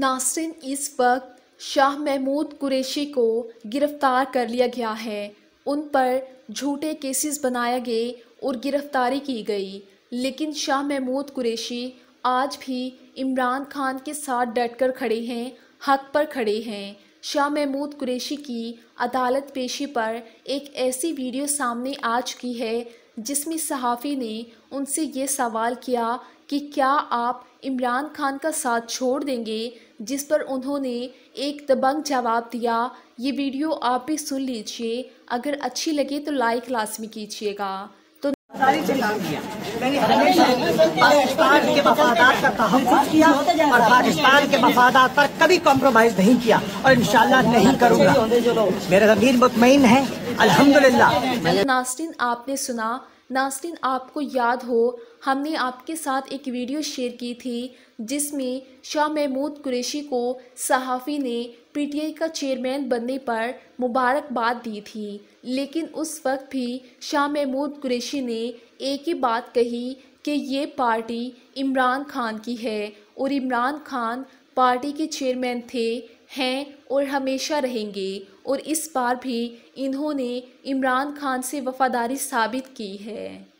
नासिन इस वक्त शाह महमूद कुरैशी को गिरफ़्तार कर लिया गया है उन पर झूठे केसेस बनाए गए और गिरफ़्तारी की गई लेकिन शाह महमूद कुरैशी आज भी इमरान खान के साथ डट कर खड़े हैं हक पर खड़े हैं शाह महमूद कुरैशी की अदालत पेशी पर एक ऐसी वीडियो सामने आ चुकी है जिसमें सहाफ़ी ने उनसे ये सवाल किया कि क्या आप इमरान खान का साथ छोड़ देंगे जिस पर उन्होंने एक दबंग जवाब दिया ये वीडियो आप भी सुन लीजिए अगर अच्छी लगे तो लाइक लाजमी कीजिएगा तो पाकिस्तान के मफादा किया और पर कभी कॉम्प्रोमाइज़ नहीं किया और इन नहीं करूँगा मेरा ज़मीन मुतमिन है अल्हम्दुलिल्लाह नास्टीन आपने सुना नास्टीन आपको याद हो हमने आपके साथ एक वीडियो शेयर की थी जिसमें शाह महमूद कुरैशी को सहाफ़ी ने पीटीआई का चेयरमैन बनने पर मुबारकबाद दी थी लेकिन उस वक्त भी शाह महमूद कुरैशी ने एक ही बात कही कि ये पार्टी इमरान खान की है और इमरान खान पार्टी के चेयरमैन थे हैं और हमेशा रहेंगे और इस बार भी इन्होंने इमरान खान से वफादारी साबित की है